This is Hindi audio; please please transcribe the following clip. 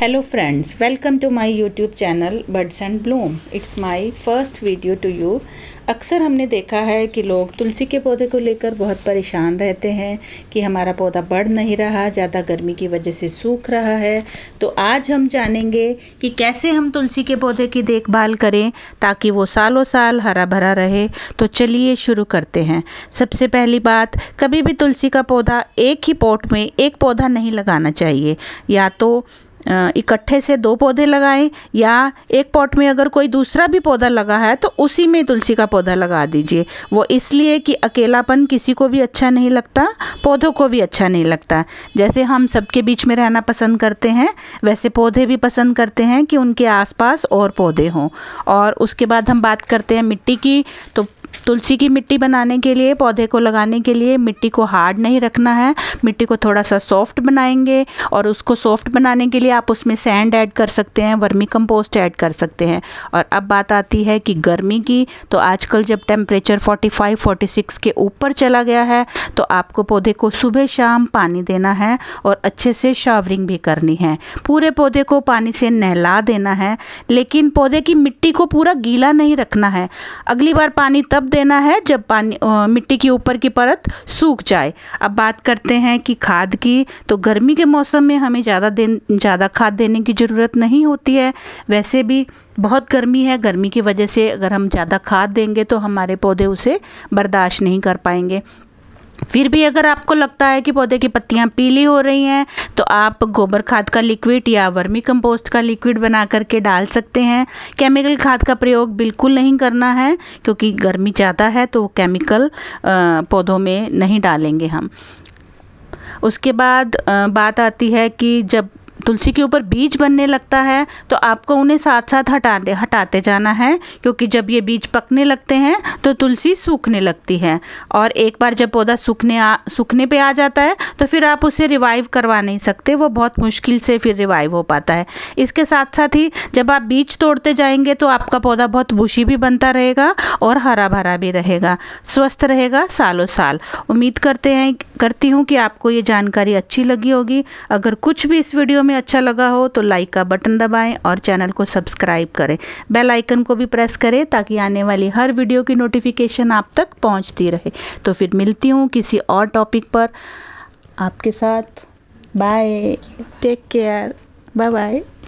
hello friends welcome to my YouTube channel birds and bloom it's my first video to you अक्सर हमने देखा है कि लोग तुलसी के पौधे को लेकर बहुत परेशान रहते हैं कि हमारा पौधा बढ़ नहीं रहा ज़्यादा गर्मी की वजह से सूख रहा है तो आज हम जानेंगे कि कैसे हम तुलसी के पौधे की देखभाल करें ताकि वो सालों साल हरा भरा रहे तो चलिए शुरू करते हैं सबसे पहली बात कभी भी तुलसी का पौधा एक ही पॉट में एक पौधा नहीं लगाना चाहिए या तो इकट्ठे से दो पौधे लगाएं या एक पॉट में अगर कोई दूसरा भी पौधा लगा है तो उसी में तुलसी का पौधा लगा दीजिए वो इसलिए कि अकेलापन किसी को भी अच्छा नहीं लगता पौधों को भी अच्छा नहीं लगता जैसे हम सबके बीच में रहना पसंद करते हैं वैसे पौधे भी पसंद करते हैं कि उनके आसपास और पौधे हों और उसके बाद हम बात करते हैं मिट्टी की तो तुलसी की मिट्टी बनाने के लिए पौधे को लगाने के लिए मिट्टी को हार्ड नहीं रखना है मिट्टी को थोड़ा सा सॉफ्ट बनाएंगे और उसको सॉफ्ट बनाने के लिए लिए आप उसमें सैंड ऐड कर सकते हैं वर्मी कंपोस्ट ऐड कर सकते हैं और अब बात आती है कि गर्मी की तो आजकल जब टेम्परेचर 45 46 के ऊपर चला गया है तो आपको पौधे को सुबह शाम पानी देना है और अच्छे से शावरिंग भी करनी है पूरे पौधे को पानी से नहला देना है लेकिन पौधे की मिट्टी को पूरा गीला नहीं रखना है अगली बार पानी तब देना है जब पानी मिट्टी की ऊपर की परत सूख जाए अब बात करते हैं कि खाद की तो गर्मी के मौसम में हमें ज़्यादा दिन ज़्यादा ज़्यादा खाद देने की ज़रूरत नहीं होती है वैसे भी बहुत गर्मी है गर्मी की वजह से अगर हम ज़्यादा खाद देंगे तो हमारे पौधे उसे बर्दाश्त नहीं कर पाएंगे फिर भी अगर आपको लगता है कि पौधे की पत्तियां पीली हो रही हैं तो आप गोबर खाद का लिक्विड या वर्मी कंपोस्ट का लिक्विड बना करके डाल सकते हैं केमिकल खाद का प्रयोग बिल्कुल नहीं करना है क्योंकि गर्मी ज़्यादा है तो केमिकल पौधों में नहीं डालेंगे हम उसके बाद बात आती है कि जब तुलसी के ऊपर बीज बनने लगता है तो आपको उन्हें साथ साथ हटा दे हटाते जाना है क्योंकि जब ये बीज पकने लगते हैं तो तुलसी सूखने लगती है और एक बार जब पौधा सूखने आ सूखने पे आ जाता है तो फिर आप उसे रिवाइव करवा नहीं सकते वो बहुत मुश्किल से फिर रिवाइव हो पाता है इसके साथ साथ ही जब आप बीज तोड़ते जाएंगे तो आपका पौधा बहुत बुशी भी बनता रहेगा और हरा भरा भी रहेगा स्वस्थ रहेगा सालों साल उम्मीद करते हैं करती हूँ कि आपको ये जानकारी अच्छी लगी होगी अगर कुछ भी इस वीडियो में अच्छा लगा हो तो लाइक का बटन दबाएं और चैनल को सब्सक्राइब करें बेल आइकन को भी प्रेस करें ताकि आने वाली हर वीडियो की नोटिफिकेशन आप तक पहुंचती रहे तो फिर मिलती हूँ किसी और टॉपिक पर आपके साथ bye take care bye bye